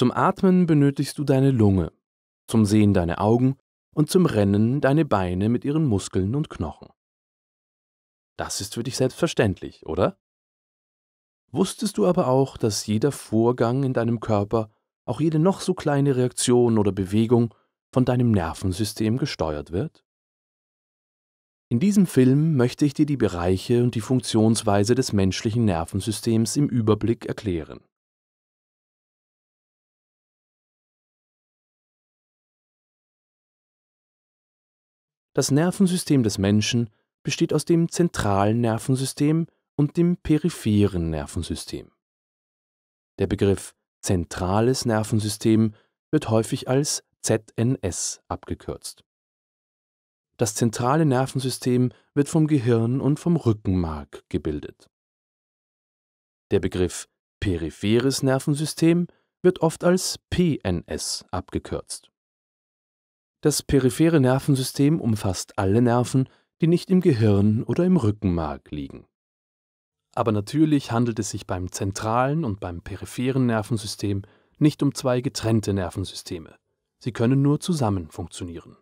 Zum Atmen benötigst du deine Lunge, zum Sehen deine Augen und zum Rennen deine Beine mit ihren Muskeln und Knochen. Das ist für dich selbstverständlich, oder? Wusstest du aber auch, dass jeder Vorgang in deinem Körper, auch jede noch so kleine Reaktion oder Bewegung von deinem Nervensystem gesteuert wird? In diesem Film möchte ich dir die Bereiche und die Funktionsweise des menschlichen Nervensystems im Überblick erklären Das Nervensystem des Menschen besteht aus dem zentralen Nervensystem und dem peripheren Nervensystem. Der Begriff zentrales Nervensystem wird häufig als ZNS abgekürzt. Das zentrale Nervensystem wird vom Gehirn und vom Rückenmark gebildet. Der Begriff peripheres Nervensystem wird oft als PNS abgekürzt. Das periphere Nervensystem umfasst alle Nerven, die nicht im Gehirn oder im Rückenmark liegen. Aber natürlich handelt es sich beim zentralen und beim peripheren Nervensystem nicht um zwei getrennte Nervensysteme. Sie können nur zusammen funktionieren.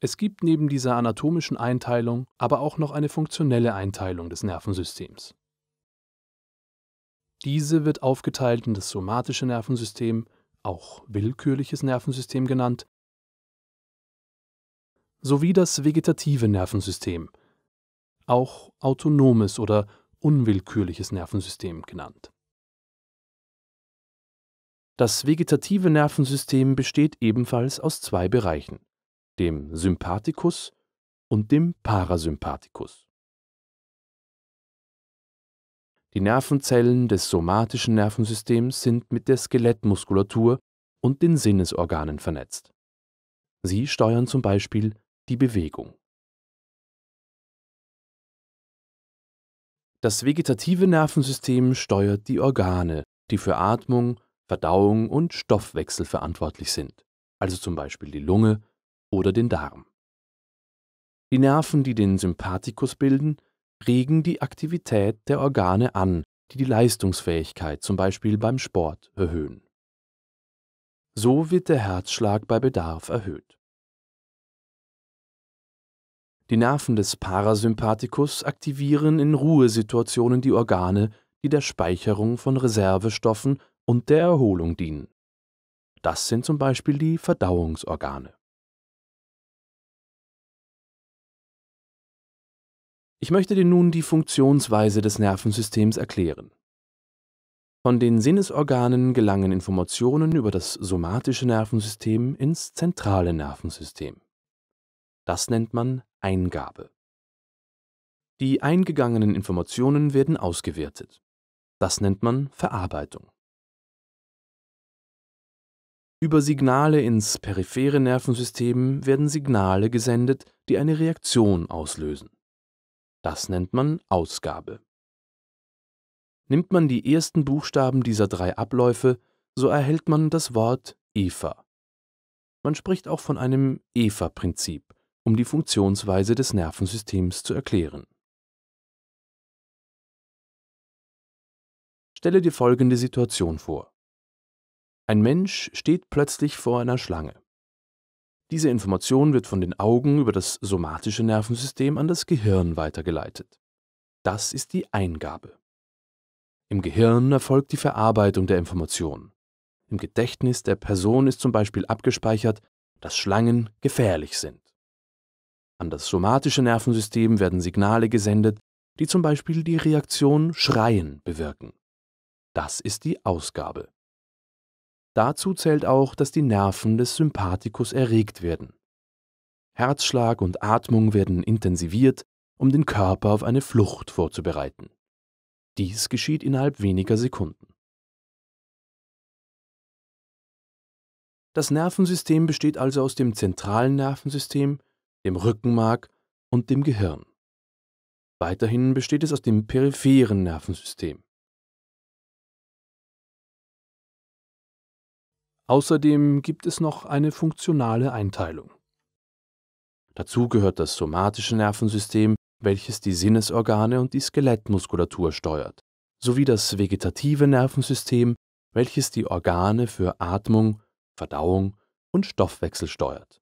Es gibt neben dieser anatomischen Einteilung aber auch noch eine funktionelle Einteilung des Nervensystems. Diese wird aufgeteilt in das somatische Nervensystem, auch willkürliches Nervensystem genannt, sowie das vegetative Nervensystem, auch autonomes oder unwillkürliches Nervensystem genannt. Das vegetative Nervensystem besteht ebenfalls aus zwei Bereichen, dem Sympathikus und dem Parasympathikus. Die Nervenzellen des somatischen Nervensystems sind mit der Skelettmuskulatur und den Sinnesorganen vernetzt. Sie steuern zum Beispiel die Bewegung. Das vegetative Nervensystem steuert die Organe, die für Atmung, Verdauung und Stoffwechsel verantwortlich sind, also zum Beispiel die Lunge oder den Darm. Die Nerven, die den Sympathikus bilden, regen die Aktivität der Organe an, die die Leistungsfähigkeit zum Beispiel beim Sport erhöhen. So wird der Herzschlag bei Bedarf erhöht. Die Nerven des Parasympathikus aktivieren in Ruhesituationen die Organe, die der Speicherung von Reservestoffen und der Erholung dienen. Das sind zum Beispiel die Verdauungsorgane. Ich möchte dir nun die Funktionsweise des Nervensystems erklären. Von den Sinnesorganen gelangen Informationen über das somatische Nervensystem ins zentrale Nervensystem. Das nennt man Eingabe. Die eingegangenen Informationen werden ausgewertet. Das nennt man Verarbeitung. Über Signale ins periphere Nervensystem werden Signale gesendet, die eine Reaktion auslösen. Das nennt man Ausgabe. Nimmt man die ersten Buchstaben dieser drei Abläufe, so erhält man das Wort Eva. Man spricht auch von einem Eva-Prinzip, um die Funktionsweise des Nervensystems zu erklären. Stelle dir folgende Situation vor. Ein Mensch steht plötzlich vor einer Schlange. Diese Information wird von den Augen über das somatische Nervensystem an das Gehirn weitergeleitet. Das ist die Eingabe. Im Gehirn erfolgt die Verarbeitung der Information. Im Gedächtnis der Person ist zum Beispiel abgespeichert, dass Schlangen gefährlich sind. An das somatische Nervensystem werden Signale gesendet, die zum Beispiel die Reaktion Schreien bewirken. Das ist die Ausgabe. Dazu zählt auch, dass die Nerven des Sympathikus erregt werden. Herzschlag und Atmung werden intensiviert, um den Körper auf eine Flucht vorzubereiten. Dies geschieht innerhalb weniger Sekunden. Das Nervensystem besteht also aus dem zentralen Nervensystem, dem Rückenmark und dem Gehirn. Weiterhin besteht es aus dem peripheren Nervensystem, Außerdem gibt es noch eine funktionale Einteilung. Dazu gehört das somatische Nervensystem, welches die Sinnesorgane und die Skelettmuskulatur steuert, sowie das vegetative Nervensystem, welches die Organe für Atmung, Verdauung und Stoffwechsel steuert.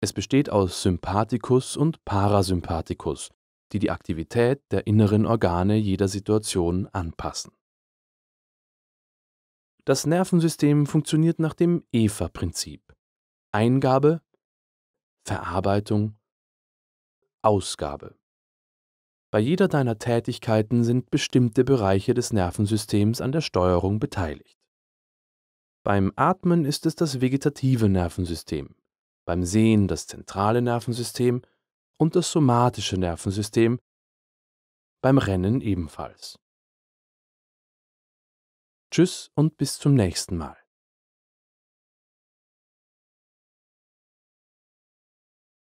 Es besteht aus Sympathikus und Parasympathikus, die die Aktivität der inneren Organe jeder Situation anpassen. Das Nervensystem funktioniert nach dem EVA-Prinzip. Eingabe, Verarbeitung, Ausgabe. Bei jeder deiner Tätigkeiten sind bestimmte Bereiche des Nervensystems an der Steuerung beteiligt. Beim Atmen ist es das vegetative Nervensystem, beim Sehen das zentrale Nervensystem und das somatische Nervensystem, beim Rennen ebenfalls. Tschüss und bis zum nächsten Mal.